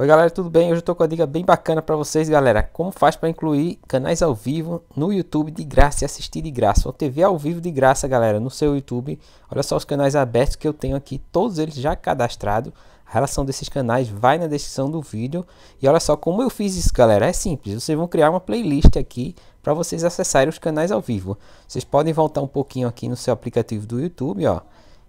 Oi galera, tudo bem? Hoje eu tô com uma dica bem bacana para vocês, galera. Como faz para incluir canais ao vivo no YouTube de graça e assistir de graça, ou TV ao vivo de graça, galera, no seu YouTube. Olha só os canais abertos que eu tenho aqui, todos eles já cadastrados. A relação desses canais vai na descrição do vídeo. E olha só como eu fiz isso, galera. É simples, vocês vão criar uma playlist aqui para vocês acessarem os canais ao vivo. Vocês podem voltar um pouquinho aqui no seu aplicativo do YouTube, ó.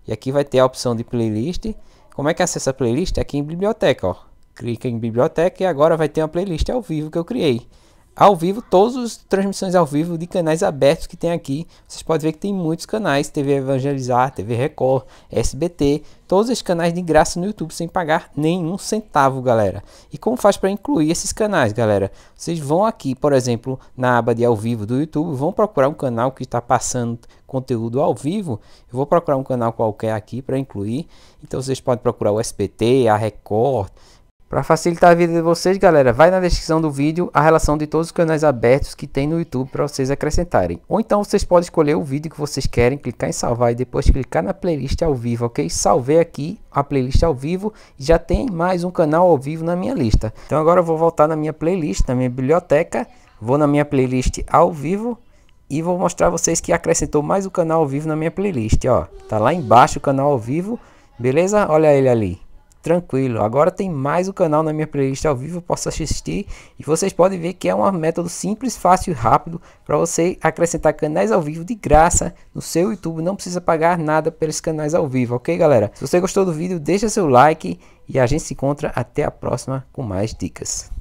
E aqui vai ter a opção de playlist. Como é que acessa é a playlist? Aqui em biblioteca, ó clica em biblioteca e agora vai ter uma playlist ao vivo que eu criei. Ao vivo, todas as transmissões ao vivo de canais abertos que tem aqui. Vocês podem ver que tem muitos canais, TV Evangelizar, TV Record, SBT, todos esses canais de graça no YouTube sem pagar nenhum centavo, galera. E como faz para incluir esses canais, galera? Vocês vão aqui, por exemplo, na aba de ao vivo do YouTube, vão procurar um canal que está passando conteúdo ao vivo. Eu vou procurar um canal qualquer aqui para incluir. Então vocês podem procurar o SBT, a Record, para facilitar a vida de vocês, galera, vai na descrição do vídeo a relação de todos os canais abertos que tem no YouTube para vocês acrescentarem. Ou então vocês podem escolher o vídeo que vocês querem, clicar em salvar e depois clicar na playlist ao vivo, ok? Salvei aqui a playlist ao vivo e já tem mais um canal ao vivo na minha lista. Então agora eu vou voltar na minha playlist, na minha biblioteca, vou na minha playlist ao vivo e vou mostrar a vocês que acrescentou mais um canal ao vivo na minha playlist, ó. Tá lá embaixo o canal ao vivo, beleza? Olha ele ali tranquilo. Agora tem mais o canal na minha playlist ao vivo, eu posso assistir e vocês podem ver que é um método simples, fácil e rápido para você acrescentar canais ao vivo de graça no seu YouTube, não precisa pagar nada pelos canais ao vivo, ok galera? Se você gostou do vídeo, deixa seu like e a gente se encontra até a próxima com mais dicas.